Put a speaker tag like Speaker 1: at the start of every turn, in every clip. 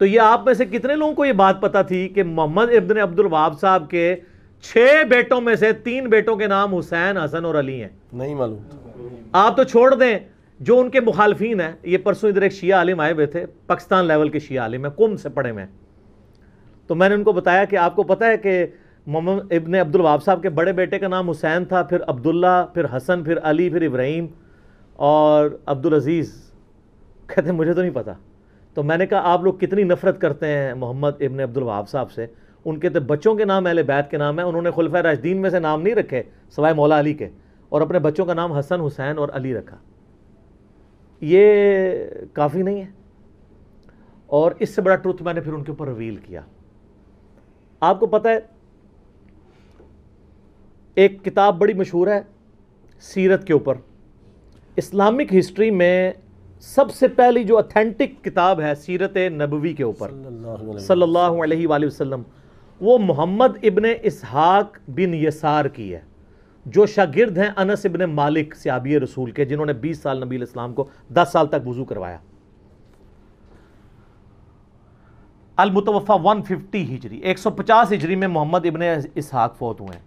Speaker 1: तो ये आप में से कितने लोगों को ये बात पता थी कि मोहम्मद इब्न अब्दुल वाब साहब के छह बेटों में से तीन बेटों के नाम हुसैन हसन और अली हैं नहीं मालूम आप तो छोड़ दें जो उनके मुखालफिन हैं ये परसों इधर एक शिया आलिम आए हुए थे पाकिस्तान लेवल के शिया आलिम है कुम से पढ़े हुए तो मैंने उनको बताया कि आपको पता है कि मोहम्मद इब्न अब्दुल वाब साहब के बड़े बेटे का नाम हुसैन था फिर अब्दुल्ला फिर हसन फिर अली फिर इब्राहिम और अब्दुल अजीज़ कहते मुझे तो नहीं पता तो मैंने कहा आप लोग कितनी नफरत करते हैं मोहम्मद इबन अब्दुल वहाब साहब से उनके तो बच्चों के नाम अहले बैत के नाम है उन्होंने खुलफा राजदीन में से नाम नहीं रखे सवाए मौला अली के और अपने बच्चों का नाम हसन हुसैन और अली रखा ये काफ़ी नहीं है और इससे बड़ा ट्रुथ मैंने फिर उनके ऊपर रिवील किया आपको पता है एक किताब बड़ी मशहूर है सीरत के ऊपर इस्लामिक हिस्ट्री में सबसे पहली जो अथेंटिक किताब है सीरत नबवी के ऊपर सल्लल्लाहु अलैहि वसल्लम वो मोहम्मद इबन इसहाक बिन यसार की है जो शागिर्द हैं अनस इबन मालिक सियाबी रसूल के जिन्होंने 20 साल नबी इस्लाम को 10 साल तक वज़ू करवाया अलमुतवफ़ा 150 हिजरी पचास हिजरी में मोहम्मद इबन इसहाक फौत हुए हैं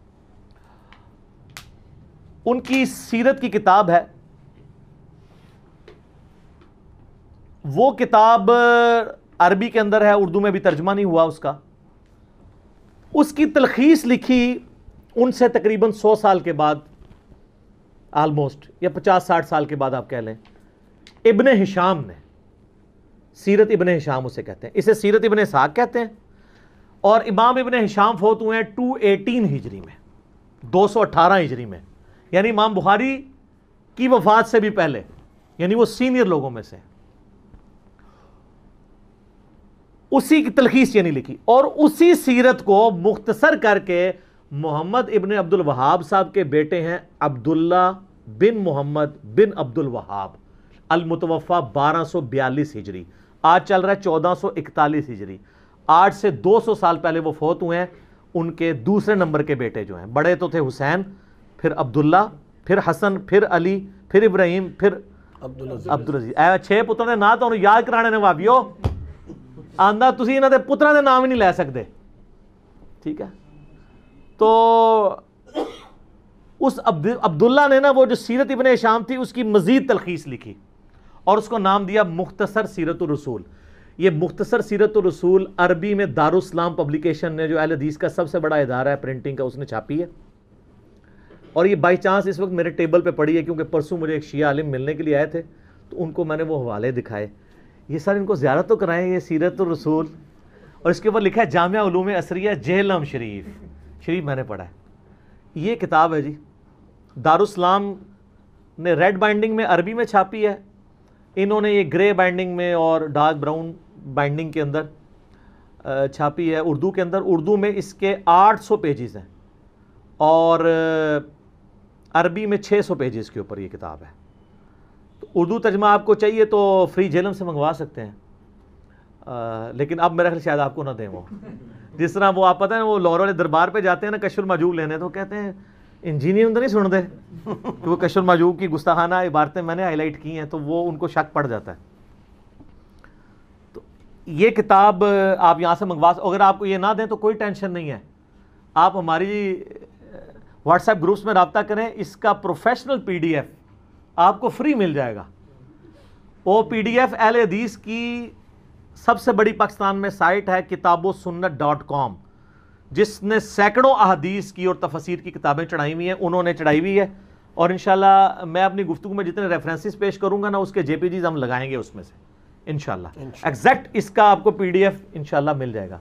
Speaker 1: उनकी सीरत की किताब है वो किताब अरबी के अंदर है उर्दू में भी तर्जमा नहीं हुआ उसका उसकी तलखीस लिखी उनसे तकरीबन सौ साल के बाद आलमोस्ट या पचास साठ साल के बाद आप कह लें इबन हिशाम ने सीरत इबन हिशाम उसे कहते हैं इसे सीरत इबन साग कहते हैं और इमाम इबन हिशाम फोत हुए हैं टू एटीन हिजरी में दो सौ अट्ठारह हिजरी में यानी इमाम बुखारी की वफात से भी पहले यानी वो सीनियर लोगों में से हैं उसी की तलखीस यानी लिखी और उसी सीरत को मुख्तसर करके मोहम्मद इबन अब्दुल वहाब साहब के बेटे हैं अब्दुल्ला बिन मोहम्मद बिन अब्दुल वहाब अलमतवफ़ा बारह सौ बयालीस हिजरी आज चल रहा है चौदह सौ इकतालीस हिजरी आठ से दो सौ साल पहले वो फौत हुए हैं उनके दूसरे नंबर के बेटे जो हैं बड़े तो थे हुसैन फिर अब्दुल्ला फिर हसन फिर अली फिर इब्राहिम फिर अब्दुल अब्दुल छः पुत्र ने ना तो याद कराने ने ਆਂਦਾ ਤੁਸੀਂ ਇਹਨਾਂ ਦੇ ਪੁੱਤਰਾਂ ਦੇ ਨਾਮ ਹੀ ਨਹੀਂ ਲੈ ਸਕਦੇ ठीक है तो उस अब्दुल्ला ने ना वो जो सीरत इबन शाम थी उसकी मजीद तलखीस लिखी और उसको नाम दिया मुख्तसर सीरत रसूल ये मुख्तसर सीरत रसूल अरबी में दारुस्लाम पब्लिकेशन ने जो अहलदीस का सबसे बड़ा इदारा है प्रिंटिंग का उसने छापी है और ये बाई चांस इस वक्त मेरे टेबल पर पड़ी है क्योंकि परसों मुझे एक शिया आलिम मिलने के लिए आए थे तो उनको मैंने वो हवाले दिखाए ये सर इनको ज़्यादा तो कराएं ये सीरत रसूल और इसके ऊपर लिखा है जामिया उलूम असरिया जहलम शरीफ शरीफ मैंने पढ़ा है ये किताब है जी दारुस्लाम ने रेड बाइंडिंग में अरबी में छापी है इन्होंने ये ग्रे बाइंडिंग में और डार्क ब्राउन बाइंडिंग के अंदर छापी है उर्दू के अंदर उर्दू में इसके 800 पेजेस हैं और अरबी में 600 पेजेस के ऊपर ये किताब है उर्दू तर्जमा आपको चाहिए तो फ्री जेलम से मंगवा सकते हैं आ, लेकिन अब मेरा ख्याल शायद आपको ना दें वो जिस तरह वो आप पता है वो लाहौर वाले दरबार पे जाते हैं ना कशुर मजूब लेने तो कहते हैं इंजीनियर तो नहीं सुन दे कि वो कशुर मजूब की गुस्ताहाना इबारतें मैंने हाईलाइट की हैं तो वो उनको शक पड़ जाता है तो ये किताब आप यहाँ से मंगवा अगर आपको ये ना दें तो कोई टेंशन नहीं है आप हमारी व्हाट्सएप ग्रुप्स में रबता करें इसका प्रोफेशनल पी डी एफ़ आपको फ्री मिल जाएगा O P D F L हदीस की सबसे बड़ी पाकिस्तान में साइट है किताब सुन्नत डॉट कॉम जिसने सैकड़ों अहदीस की और तफसीर की किताबें चढ़ाई हुई हैं उन्होंने चढ़ाई हुई है और इन शाला मैं अपनी गुफ्तु में जितने रेफरेंसेस पेश करूँगा ना उसके जे पी जीज हम लगाएंगे उसमें से इनशाला एग्जैक्ट इसका आपको पी डी एफ इन इनशाला मिल जाएगा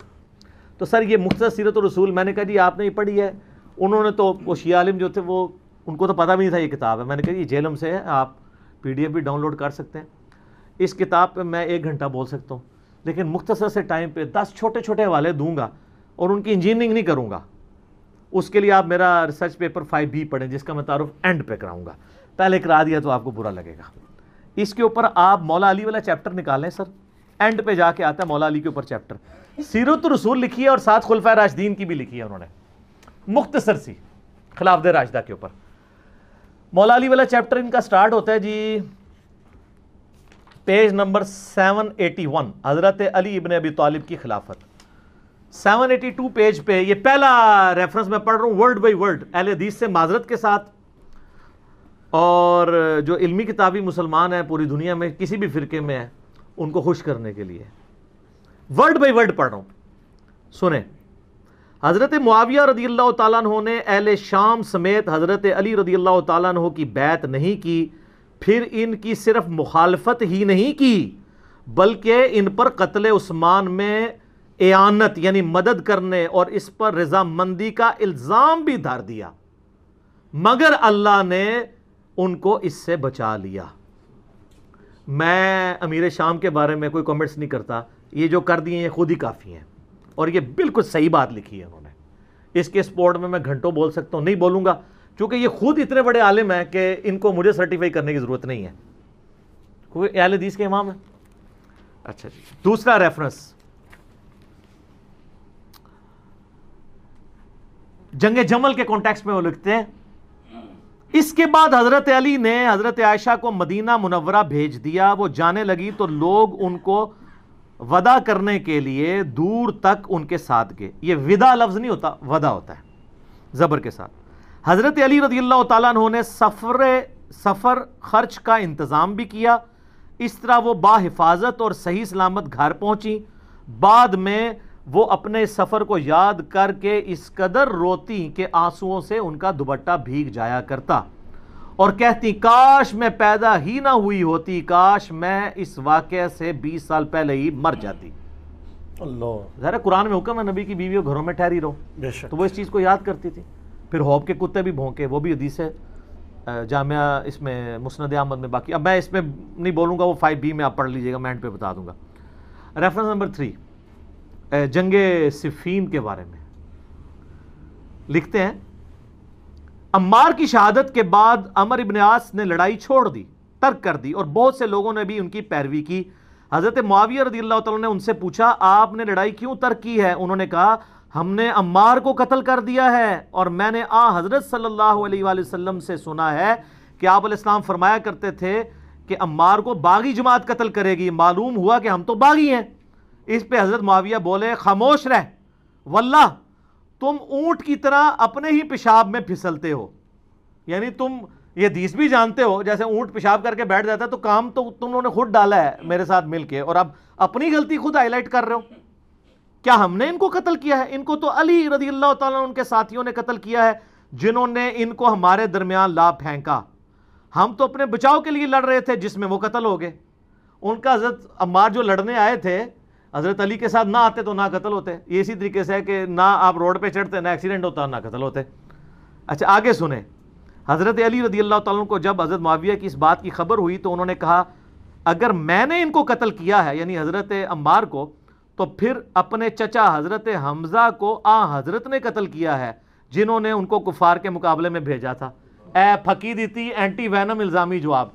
Speaker 1: तो सर ये मुख्तर सीरत रसूल मैंने कहा जी आपने ही पढ़ी है उन्होंने तो वो शिया आलिम जो थे वो उनको तो पता भी नहीं था ये किताब है मैंने कहा ये जेलम से है आप पी भी डाउनलोड कर सकते हैं इस किताब पर मैं एक घंटा बोल सकता हूँ लेकिन मुख्तसर से टाइम पर दस छोटे छोटे हवाले दूंगा और उनकी इंजीनियरिंग नहीं करूँगा उसके लिए आप मेरा रिसर्च पेपर फाइव बी पढ़ें जिसका मैं तारुफ एंड पे कराऊंगा पहले करा दिया तो आपको बुरा लगेगा इसके ऊपर आप मौला अली वाला चैप्टर निकालें सर एंड पे जाके आता है मौला अली के ऊपर चैप्टर सीरत रसूल लिखी है और साथ खुलफा राशदीन की भी लिखी है उन्होंने मुख्तसर सी खिलाफ राजदा के ऊपर मौलाली वाला चैप्टर इनका स्टार्ट होता है जी पेज नंबर 781 हज़रत अली इबन अबी तालिब की खिलाफत 782 पेज पे ये पहला रेफरेंस मैं पढ़ रहा हूँ वर्ल्ड बाई वर्ल्ड एल हदीस से माजरत के साथ और जो इल्मी किताबी मुसलमान हैं पूरी दुनिया में किसी भी फ़िरके में है उनको खुश करने के लिए वर्ड बाई वर्ड पढ़ रहा हूँ सुने हज़रत मुआविया रदी अल्लाह तु ने अहल शाम समेत हज़रत अली रदी अल्लाह तु की बैत नहीं की फिर इनकी सिर्फ मुखालफत ही नहीं की बल्कि इन पर कत्ल उस्मान में एनत यानी मदद करने और इस पर रजामंदी का इल्ज़ाम भी धार दिया मगर अल्लाह ने उनको इससे बचा लिया मैं अमीर शाम के बारे में कोई कमेंट्स नहीं करता ये जो कर दिए ये खुद ही काफ़ी हैं और ये बिल्कुल सही बात लिखी है उन्होंने इसके स्पोर्ट में मैं घंटों बोल सकता हूँ नहीं बोलूँगा क्योंकि ये खुद इतने बड़े आलिम हैं कि इनको मुझे सर्टिफाई करने की ज़रूरत नहीं है क्योंकि आल हदीस के इमाम है अच्छा जी दूसरा रेफरेंस जंग जमल के कॉन्टेक्स्ट में वो लिखते हैं इसके बाद हजरत अली ने हजरत आयशा को मदीना मुनवरा भेज दिया वो जाने लगी तो लोग उनको वदा करने के लिए दूर तक उनके साथ गए ये विदा लफ्ज़ नहीं होता वदा होता है ज़बर के साथ हज़रत अली रदी अल्लाह तु ने सफ़र सफ़र खर्च का इंतज़ाम भी किया इस तरह वो बाहिफाजत और सही सलामत घर पहुँची बाद में वो अपने सफ़र को याद करके इस कदर रोती के आंसुओं से उनका दुबट्टा भीग जाया करता और कहती काश मैं पैदा ही ना हुई होती काश मैं इस वाक से 20 साल पहले ही मर जाती अल्लाह कुरान में हुक्म है नबी की बीवी घरों में ठहरी रहो तो वो इस चीज़ को याद करती थी फिर होब के कुत्ते भी भोंके वो भी हदीस है जामिया इसमें मुस्ंद अहमद में बाकी अब मैं इसमें नहीं बोलूंगा वो फाइव बी में आप पढ़ लीजिएगा मैं एंड पे बता दूंगा रेफरेंस नंबर थ्री जंग सिफीन के बारे में लिखते हैं अम्मार की शहादत के बाद अमर इबन ने लड़ाई छोड़ दी तर्क कर दी और बहुत से लोगों ने भी उनकी पैरवी की हज़रत मुआविया रदी अल्लाह ने उनसे पूछा आपने लड़ाई क्यों तर्क की है उन्होंने कहा हमने अम्मार को कत्ल कर दिया है और मैंने आ हज़रत सल्लल्लाहु अलैहि वसल्लम से सुना है कि आप इस्लाम फरमाया करते थे कि अम्मार को बागी जमात कत्ल करेगी मालूम हुआ कि हम तो बागी हैं इस पर हज़रत मुआविया बोले खामोश रह वल्ला तुम ऊंट की तरह अपने ही पेशाब में फिसलते हो यानी तुम ये हदीस भी जानते हो जैसे ऊंट पेशाब करके बैठ जाता है तो काम तो तुम लोगों ने खुद डाला है मेरे साथ मिलके और अब अपनी गलती खुद हाईलाइट कर रहे हो क्या हमने इनको कत्ल किया है इनको तो अली रजी अल्लाह तला उनके साथियों ने कत्ल किया है जिन्होंने इनको हमारे दरमियान ला फेंका हम तो अपने बचाव के लिए लड़ रहे थे जिसमें वो कत्ल हो गए उनका हजरत अम्मार जो लड़ने आए थे हज़रत अली के साथ ना आते तो ना कत्ल होते ये इसी तरीके से है कि ना आप रोड पे चढ़ते ना एक्सीडेंट होता ना कत्ल होते अच्छा आगे सुने हज़रत अली रदी अल्लाह तुम को जब हज़रत माविया की इस बात की खबर हुई तो उन्होंने कहा अगर मैंने इनको कत्ल किया है यानी हज़रत अम्बार को तो फिर अपने चचा हज़रत हमज़ा को आ हज़रत ने कत्ल किया है जिन्होंने उनको कुफार के मुकाबले में भेजा था ए थी एंटी वैनम इल्ज़ामी जवाब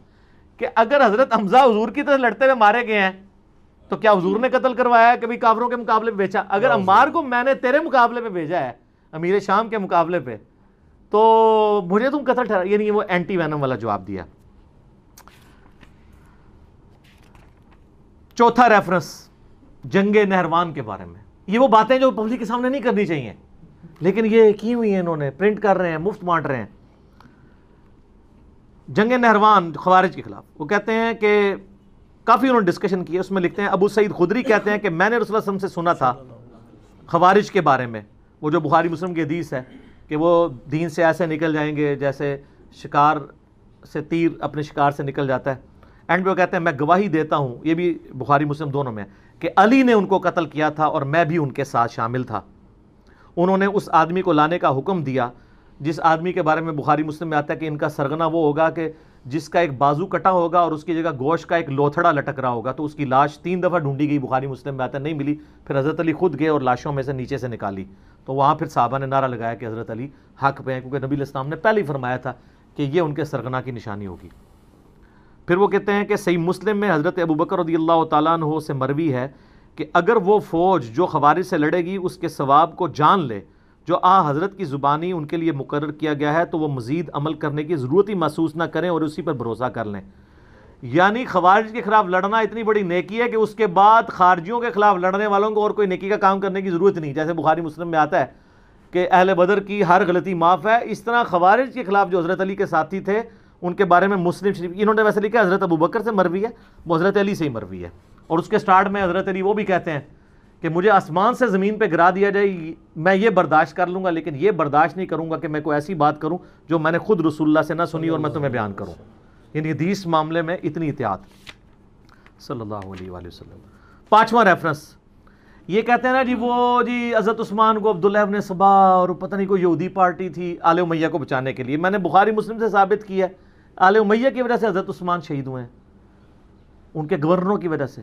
Speaker 1: कि अगर हज़रत हमज़ा हजूर की तरह लड़ते हुए मारे गए हैं तो क्या हजूर ने कत्ल करवाया है कभी काबरों के मुकाबले में बेचा अगर अम्बार को मैंने तेरे मुकाबले में भेजा है अमीर शाम के मुकाबले पे तो मुझे तुम कत्ल ठहरा यानी वो एंटी वैनम वाला जवाब दिया चौथा रेफरेंस जंगे नहरवान के बारे में ये वो बातें जो पब्लिक के सामने नहीं करनी चाहिए लेकिन ये की हुई है इन्होंने प्रिंट कर रहे हैं मुफ्त बांट रहे हैं जंग नहरवान खबारिज के खिलाफ वो कहते हैं कि काफ़ी उन्होंने डिस्कशन किया उसमें लिखते हैं अबू सईद खुदरी कहते हैं कि मैंने रसुल्लम से सुना था खवारिज के बारे में वो जो बुखारी मुस्लिम की हदीस है कि वो दीन से ऐसे निकल जाएंगे जैसे शिकार से तीर अपने शिकार से निकल जाता है एंड वो कहते हैं मैं गवाही देता हूँ ये भी बुखारी मुस्लिम दोनों में कि अली ने उनको कत्ल किया था और मैं भी उनके साथ शामिल था उन्होंने उस आदमी को लाने का हुक्म दिया जिस आदमी के बारे में बुखारी मुस्लिम में आता है कि इनका सरगना वो होगा कि जिसका एक बाजू कटा होगा और उसकी जगह गोश का एक लोथड़ा लटक रहा होगा तो उसकी लाश तीन दफ़ा ढूंढी गई बुखारी मुस्लिम में आता नहीं मिली फिर हज़रत अली खुद गए और लाशों में से नीचे से निकाली तो वहाँ फिर साहबा ने नारा लगाया कि हज़रत अली हक पे हैं क्योंकि नबी इस्लाम ने पहले ही फरमाया था कि ये उनके सरगना की निशानी होगी फिर वो कहते हैं कि सही मुस्लिम में हज़रत अबू बकर तु से मरवी है कि अगर वो फ़ौज जो खबारिश से लड़ेगी उसके सवाब को जान ले जो आ हज़रत की ज़ुबानी उनके लिए मुकर किया गया है तो वो मज़ीद अमल करने की ज़रूरत ही महसूस ना करें और उसी पर भरोसा कर लें यानी खवारिज के ख़िलाफ़ लड़ना इतनी बड़ी नेकी है कि उसके बाद खारजियों के ख़िलाफ़ लड़ने वालों को और कोई नेकी का काम करने की ज़रूरत नहीं जैसे बुखारी मुस्लिम में आता है कि अहल बदर की हर गलती माफ़ है इस तरह खवारिज के ख़िलाफ़ जो हज़रत अली के साथी थे उनके बारे में मुस्लिम शरीफ इन्होंने वैसे लिखा हज़रत अबू बकर से मरवी है वो हज़रत अली से ही मरवी है और उसके स्टार्ट में हज़रत अली वो भी कहते हैं कि मुझे आसमान से ज़मीन पर गिरा दिया जाए मैं ये बर्दाश्त कर लूँगा लेकिन ये बर्दाश्त नहीं करूँगा कि मैं कोई ऐसी बात करूँ जो मैंने खुद रसुल्ला से ना सुनी और मैं तुम्हें बयान करूँ यानी दीस मामले में इतनी एहतियात सल्ला वसलम पाँचवा रेफरेंस ये कहते हैं ना जी वो जी अज़रत उस्मान को अब्दुल्ला ने सबा और पता नहीं कोई यहूदी पार्टी थी आल उमैया को बचाने के लिए मैंने बुखारी मुस्लिम से साबित किया आल उमैया की वजह से अजरत उस्मान शहीद हुए हैं उनके गवर्नरों की वजह से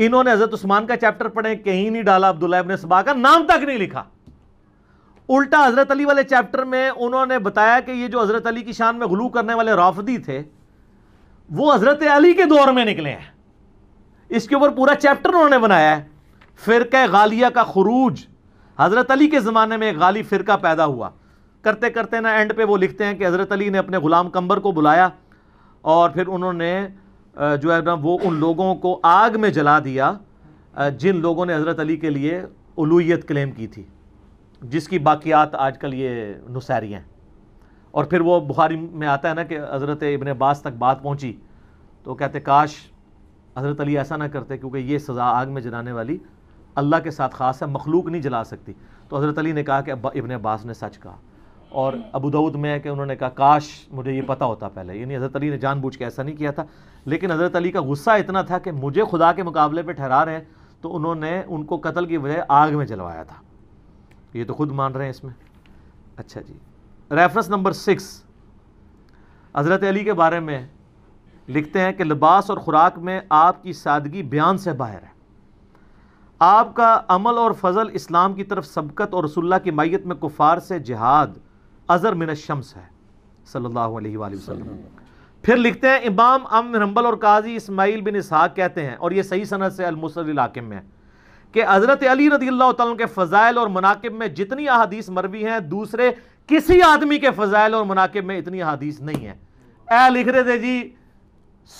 Speaker 1: इन्होंने हजरत उस्मान का चैप्टर पढ़े कहीं नहीं डाला अब्दुल्ला इब्ने सबा का नाम तक नहीं लिखा उल्टा हजरत अली वाले चैप्टर में उन्होंने बताया कि ये जो हजरत अली की शान में गलू करने वाले राफदी थे वो हजरत अली के दौर में निकले हैं इसके ऊपर पूरा चैप्टर उन्होंने बनाया है फ़िरका गालिया का खरूज हज़रत अली के ज़माने में एक गाली फ़िरका पैदा हुआ करते करते ना एंड पे वो लिखते हैं कि हज़रत अली ने अपने ग़ुलाम कंबर को बुलाया और फिर उन्होंने जो है ना वो उन लोगों को आग में जला दिया जिन लोगों ने हज़रत अली के लिए उलूयत क्लेम की थी जिसकी बाकियात आजकल ये नुसैरी हैं और फिर वो बुखारी में आता है ना कि हज़रत इबन अब्बास तक बात पहुँची तो कहते काश हज़रत अली ऐसा ना करते क्योंकि ये सज़ा आग में जलाने वाली अल्लाह के साथ ख़ास है मखलूक नहीं जला सकती तो हज़रत अली ने कहा कि इबन अब्बास ने सच कहा और हम्म। अबू दाऊद में है कि उन्होंने कहा काश मुझे ये पता होता पहले यानी हज़रत अली ने जानबूझ के ऐसा नहीं किया था लेकिन हज़रत अली का गुस्सा इतना था कि मुझे खुदा के मुकाबले पर ठहरा रहे हैं तो उन्होंने उनको कत्ल की बजाय आग में जलवाया था ये तो खुद मान रहे हैं इसमें अच्छा जी रेफरेंस नंबर सिक्स हज़रत अली के बारे में लिखते हैं कि लिबास और ख़ुराक में आपकी सादगी बयान से बाहर है आपका अमल और फजल इस्लाम की तरफ सबकत और रसुल्ला की मैयत में कुफार से जिहाद अज़र मिन शम्स है सल्लल्लाहु अलैहि वसल्लम फिर लिखते हैं इमाम अम हम्बल और काजी इस्माइल बिन इसहाक कहते हैं और ये सही सनत से अलमुसल इलाके में कि हज़रत अली रदी अल्लाह तुम के फ़ज़ाइल और मनाकब में जितनी अहादीस मरवी हैं दूसरे किसी आदमी के फ़ज़ाइल और मनाकब में इतनी अहादीस नहीं है ए लिख रहे थे जी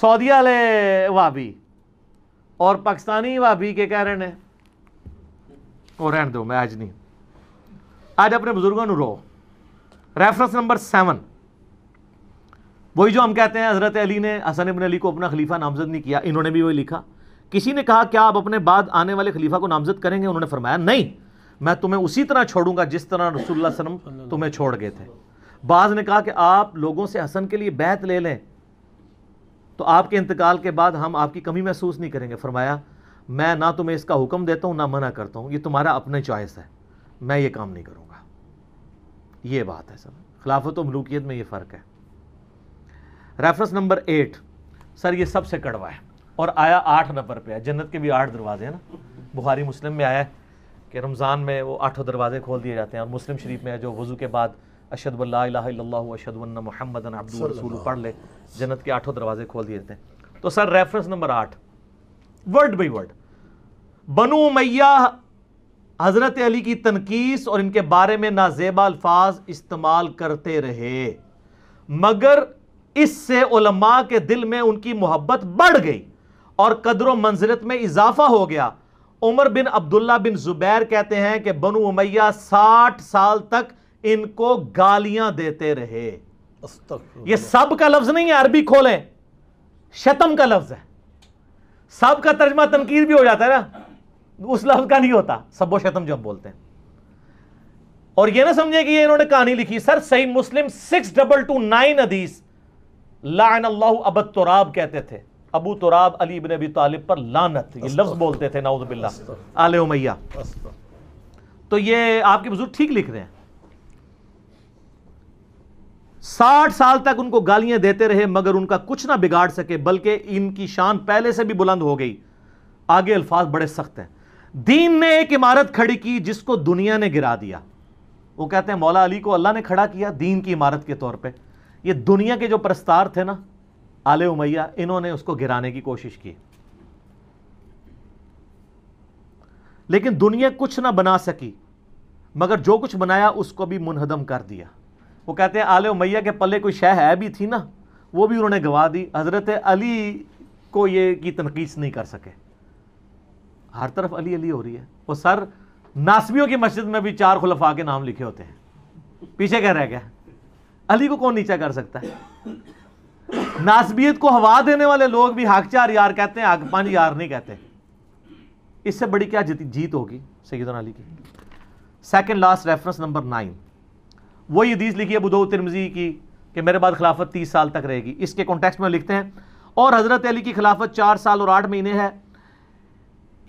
Speaker 1: सऊदिया ले वाबी और पाकिस्तानी वाबी के कह रहे हैं और रहने दो मैं आज नहीं आज अपने बुजुर्गों रो रेफरेंस नंबर सेवन वही जो हम कहते हैं हज़रत अली ने हसन इबन अली को अपना खलीफा नामजद नहीं किया इन्होंने भी वही लिखा किसी ने कहा क्या आप अपने बाद आने वाले खलीफा को नामजद करेंगे उन्होंने फरमाया नहीं मैं तुम्हें उसी तरह छोड़ूंगा जिस तरह रसुल्ला सलम तुम्हें छोड़ गए थे बाज ने कहा कि आप लोगों से हसन के लिए बैत ले लें तो आपके इंतकाल के बाद हम आपकी कमी महसूस नहीं करेंगे फरमाया मैं ना तुम्हें इसका हुक्म देता हूँ ना मना करता हूँ ये तुम्हारा अपने चॉइस है मैं ये काम नहीं करूँगा ये बात है सर खिलाफत मलूकियत में ये फ़र्क है रेफरेंस नंबर एट सर ये सबसे कड़वा है और आया आठ नंबर पे है जन्नत के भी आठ दरवाजे हैं ना बुखारी मुस्लिम में आया है कि रमज़ान में वो आठों दरवाजे खोल दिए जाते हैं और मुस्लिम शरीफ में है जो वज़ू के बाद अशद अशद मोहम्मद पढ़ ले जन्नत के आठों दरवाजे खोल दिए जाते हैं तो सर रेफरेंस नंबर आठ word by word Banu Umayya हज़रत अली की तनकीस और इनके बारे में नाजेबा अल्फाज इस्तेमाल करते रहे मगर इससे उलमा के दिल में उनकी मोहब्बत बढ़ गई और कदर मंजिलत में इजाफा हो गया उमर बिन अब्दुल्ला बिन जुबैर कहते हैं कि बनु उमैया साठ साल तक इनको गालियां देते रहे ये सब का लफ्ज नहीं है अरबी खोले शतम का लफ्ज है सब का तर्जमा तनकीद भी हो जाता है ना उस लफ्ज का नहीं होता सबो शतम जो हम बोलते हैं और यह ना समझे कि ये इन्होंने कहानी लिखी सर सही मुस्लिम सिक्स डबल टू नाइन अदीस लाइन अल्लाह अब तुराब कहते थे अबू तुराब अली इबन अबी तालिब पर लानत ये लफ्ज बोलते थे नाउजबिल्ला आले उमैया तो ये आपके बुजुर्ग ठीक लिख रहे हैं साठ साल तक उनको गालियां देते रहे मगर उनका कुछ ना बिगाड़ सके बल्कि इनकी शान पहले से भी बुलंद हो गई आगे अल्फाज बड़े सख्त हैं दीन ने एक इमारत खड़ी की जिसको दुनिया ने गिरा दिया वो कहते हैं मौला अली को अल्लाह ने खड़ा किया दीन की इमारत के तौर पर यह दुनिया के जो प्रस्तार थे ना आले उमैया इन्होंने उसको गिराने की कोशिश की लेकिन दुनिया कुछ ना बना सकी मगर जो कुछ बनाया उसको भी मुनहदम कर दिया वो कहते हैं आले उमैया के पल्ले कोई शह है भी थी ना वो भी उन्होंने गवा दी हज़रत अली को ये की तनकीस नहीं कर सके हर तरफ अली अली हो रही है वो सर नासमियों की मस्जिद में भी चार खुलफा के नाम लिखे होते हैं पीछे कह रहे क्या अली को कौन नीचा कर सकता है नासबियत को हवा देने वाले लोग भी हक चार यार कहते हैं हक पांच यार नहीं कहते इससे बड़ी क्या जीत होगी सईद अली की second last reference number nine वही हदीस लिखी है बुदो तिरमजी की कि मेरे बाद खिलाफत तीस साल तक रहेगी इसके कॉन्टेक्स्ट में लिखते हैं और हज़रत अली की खिलाफत चार साल और आठ महीने है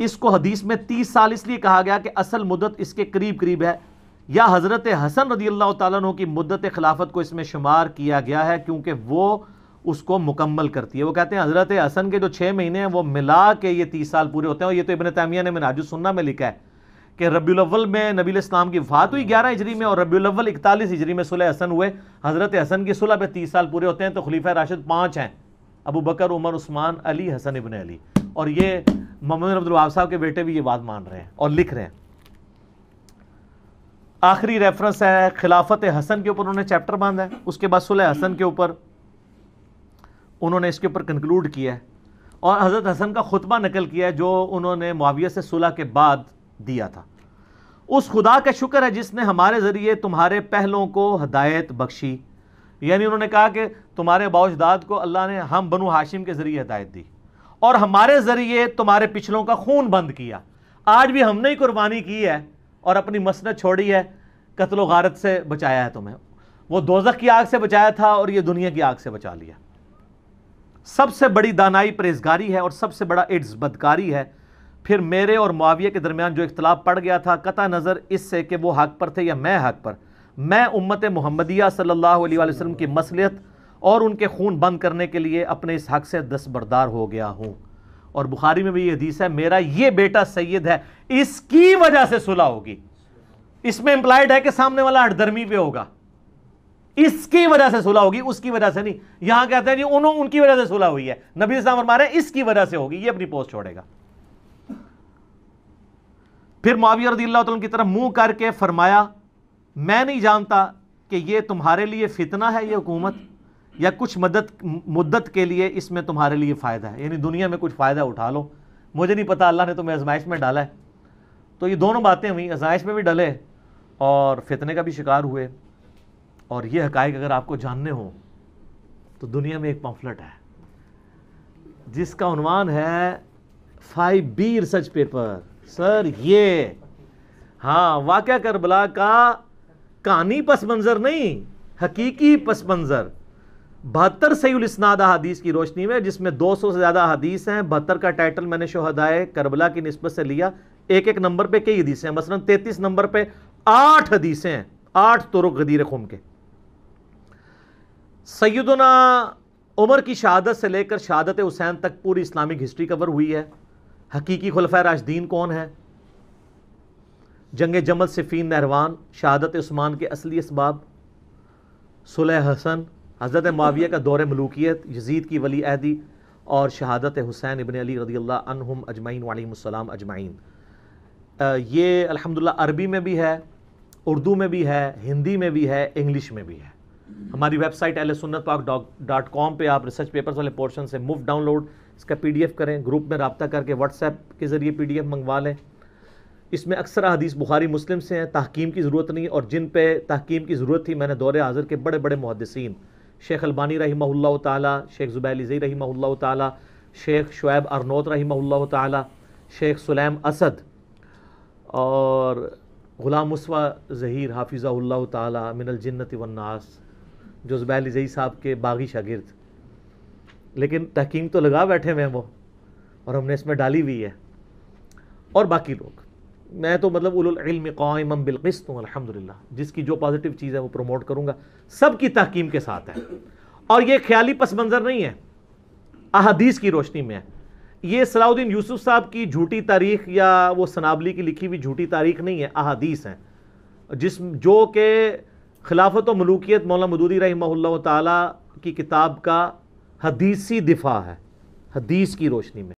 Speaker 1: इसको हदीस में तीस साल इसलिए कहा गया कि असल मुद्दत इसके करीब करीब है या हज़रत हसन रदी अल्लाह तु की मुद्दत खिलाफत को इसमें शुमार किया गया है क्योंकि वो उसको मुकम्मल करती है वो कहते हैं हज़रत हसन के जो छः महीने हैं वो मिला के ये तीस साल पूरे होते हैं और ये तो इबन तैमिया ने सुन्ना में लिखा है कि रबील में नबी इस्लाम की वफात हुई ग्यारह हिजरी में और रबील इकतालीस हिजरी में सुलह हसन हुए हज़रत हसन की सुलह पर तीस साल पूरे होते हैं तो खलीफा राशिद पाँच हैं अबू बकर उमर उस्मान अली हसन इबन अली और ये मोहम्मद अब्दुल साहब के बेटे भी ये बात मान रहे हैं और लिख रहे हैं आखिरी रेफरेंस है खिलाफत हसन के ऊपर उन्होंने चैप्टर बांधा है उसके बाद सुलह हसन के ऊपर उन्होंने इसके ऊपर कंक्लूड किया है और हज़रत हसन का खुतबा नकल किया है जो उन्होंने मुआविया से सुलह के बाद दिया था उस खुदा का शुक्र है जिसने हमारे ज़रिए तुम्हारे पहलों को हदायत बख्शी यानी उन्होंने कहा कि तुम्हारे बाउजदाद को अल्लाह ने हम बनु हाशिम के ज़रिए हदायत दी और हमारे ज़रिए तुम्हारे पिछलों का खून बंद किया आज भी हमने ही कुर्बानी की है और अपनी मसनत छोड़ी है कत्लो गारत से बचाया है तुम्हें वो दोजक की आग से बचाया था और ये दुनिया की आग से बचा लिया सबसे बड़ी दानाई परहेजगारी है और सबसे बड़ा एड्स बदकारी है फिर मेरे और मुआविया के दरमियान जो इख्तलाफ पड़ गया था कता नज़र इससे कि वो हक पर थे या मैं हक पर मैं उम्मत महमदिया सल्लल्लाहु अलैहि वसल्लम की मसलियत और उनके खून बंद करने के लिए अपने इस हक से दस्तबरदार हो गया हूँ और बुखारी में भी ये हदीस है मेरा ये बेटा सैयद है इसकी वजह से सुलह होगी इसमें इंप्लाइड है कि सामने वाला अठधर्मी पे होगा इसकी वजह से सुलह होगी उसकी वजह से नहीं यहां कहते हैं जी उनकी वजह से सुलह हुई है नबी इस्लाम फरमा इसकी वजह से होगी ये अपनी पोस्ट छोड़ेगा फिर मुआविया रदी अल्लाह की तरफ मुंह करके फरमाया मैं नहीं जानता कि यह तुम्हारे लिए फितना है यह हुकूमत या कुछ मदद मुद्दत के लिए इसमें तुम्हारे लिए फ़ायदा है यानी दुनिया में कुछ फ़ायदा उठा लो मुझे नहीं पता अल्लाह ने तुम्हें आजमाइश में डाला है तो ये दोनों बातें हुई आजमाइश में भी डले और फितने का भी शिकार हुए और ये हक अगर आपको जानने हो तो दुनिया में एक पम्फलेट है जिसका उनवान है five B research paper sir ये हाँ वाक़ करबला का कहानी पस मंज़र नहीं हकीकी पस मंज़र बहत्तर सईल इसनाद हदीस की रोशनी में जिसमें 200 से ज़्यादा हदीस हैं बहत्तर का टाइटल मैंने शोहदाए करबला की नस्बत से लिया एक एक नंबर पे कई हदीसें हैं मसलन 33 नंबर पे आठ हदीसें हैं आठ तुरु गदीर खुम के सैदना उमर की शहादत से लेकर शहादत हुसैन तक पूरी इस्लामिक हिस्ट्री कवर हुई है हकीकी खुलफा राशदीन कौन है जंग जमल सिफीन नहरवान शहादत उस्मान के असली इसबाब सुलह हसन हज़रत माविया का दौर मलूकियत यजीद की वली अहदी और शहादत हुसैन इबन अली रदी अनहम अजमाइन वालेकाम अजमाइन ये अलहमदिल्ला अरबी में भी है उर्दू में भी है हिंदी में भी है इंग्लिश में भी है हमारी वेबसाइट एल सुन्नत पाक डॉट कॉम पर आप रिसर्च पेपर्स वाले पोर्शन से मुफ्त डाउनलोड इसका पी डी एफ़ करें ग्रुप में रबता करके व्हाट्सएप के ज़रिए पी डी एफ़ मंगवा लें इसमें अक्सर हदीस बुखारी मुस्लिम से हैं तहकीम की ज़रूरत नहीं और जिन पर तहकीम की ज़रूरत थी मैंने दौरे हाजिर के बड़े बड़े मुहदसिन शेख अलबानी रही तेख शेख ज़ुबैलिज़ी रही तेख शेख शुएब अरनोत रही तेख़ सलेम सुलैम असद और ग़ुलाम मुसवा ज़हीर हाफिज़ा ताला तिनल जन्नत वन्नास जो ज़ुबैलिज़ी साहब के बागी शागिर्द लेकिन तहकीम तो लगा बैठे हुए हैं वो और हमने इसमें डाली हुई है और बाकी लोग मैं तो मतलब उलम क़ायम बिलकस्त हूँ अलहमदिल्ला जिसकी जो पॉजिटिव चीज़ है वो प्रमोट करूँगा सब की तहकीम के साथ है और ये ख्याली पस मंज़र नहीं है अहदीस की रोशनी में है ये सलाउद्दीन यूसुफ साहब की झूठी तारीख या वो सनाबली की लिखी हुई झूठी तारीख नहीं है अहदीस हैं जिस जो के खिलाफत मलूकियत मौला मदूदी रही की किताब का हदीसी दिफा है हदीस की रोशनी में